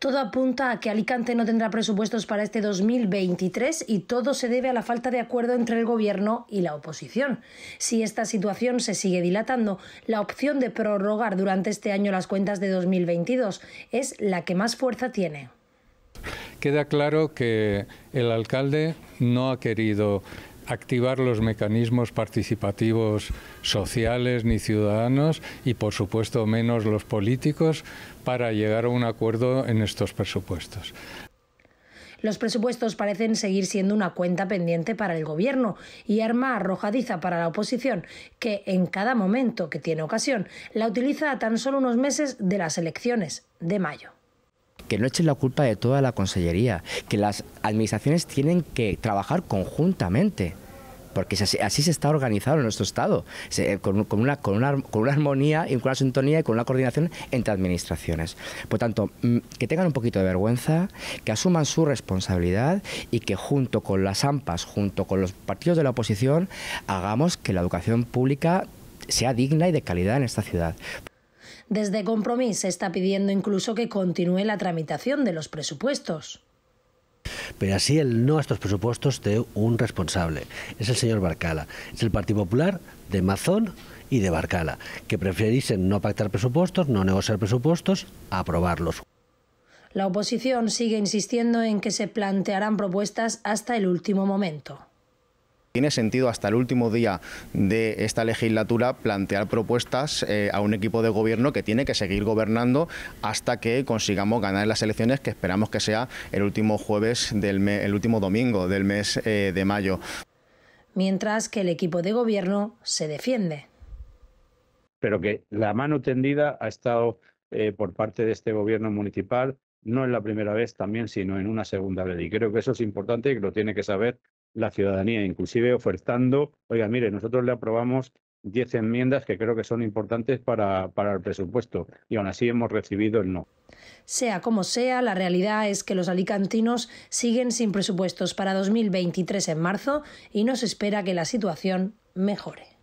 Todo apunta a que Alicante no tendrá presupuestos para este 2023 y todo se debe a la falta de acuerdo entre el Gobierno y la oposición. Si esta situación se sigue dilatando, la opción de prorrogar durante este año las cuentas de 2022 es la que más fuerza tiene. Queda claro que el alcalde no ha querido activar los mecanismos participativos sociales ni ciudadanos y, por supuesto, menos los políticos para llegar a un acuerdo en estos presupuestos. Los presupuestos parecen seguir siendo una cuenta pendiente para el Gobierno y arma arrojadiza para la oposición, que en cada momento que tiene ocasión la utiliza a tan solo unos meses de las elecciones de mayo que no echen la culpa de toda la consellería, que las administraciones tienen que trabajar conjuntamente porque así, se está organizado en nuestro Estado, con, una, armonía y con una sintonía y con una coordinación entre administraciones. Por tanto, mm, que tengan un poquito de vergüenza, que asuman su responsabilidad y que junto con las AMPAs, junto con los partidos de la oposición, hagamos que la educación pública sea digna y de calidad en esta ciudad. Desde Compromís se está pidiendo incluso que continúe la tramitación de los presupuestos pero así el no a estos presupuestos de un responsable. Es el señor Barcala. Es el Partido Popular de Mazón y de Barcala, que preferirían no pactar presupuestos, no negociar presupuestos, aprobarlos. La oposición sigue insistiendo en que se plantearán propuestas hasta el último momento. Tiene sentido hasta el último día de esta legislatura plantear propuestas eh, a un equipo de gobierno que tiene que seguir gobernando hasta que consigamos ganar las elecciones que esperamos que sea el último jueves del mes, el último domingo del mes eh, de mayo. Mientras que el equipo de gobierno se defiende. Pero que la mano tendida ha estado eh, por parte de este gobierno municipal, no en la primera vez también, sino en una segunda vez. Y creo que eso es importante y que lo tiene que saber la ciudadanía, inclusive ofertando, oiga, mire, nosotros le aprobamos 10 enmiendas que creo que son importantes para, el presupuesto y aún así hemos recibido el no. Sea como sea, la realidad es que los alicantinos siguen sin presupuestos para 2023 en marzo y no se espera que la situación mejore.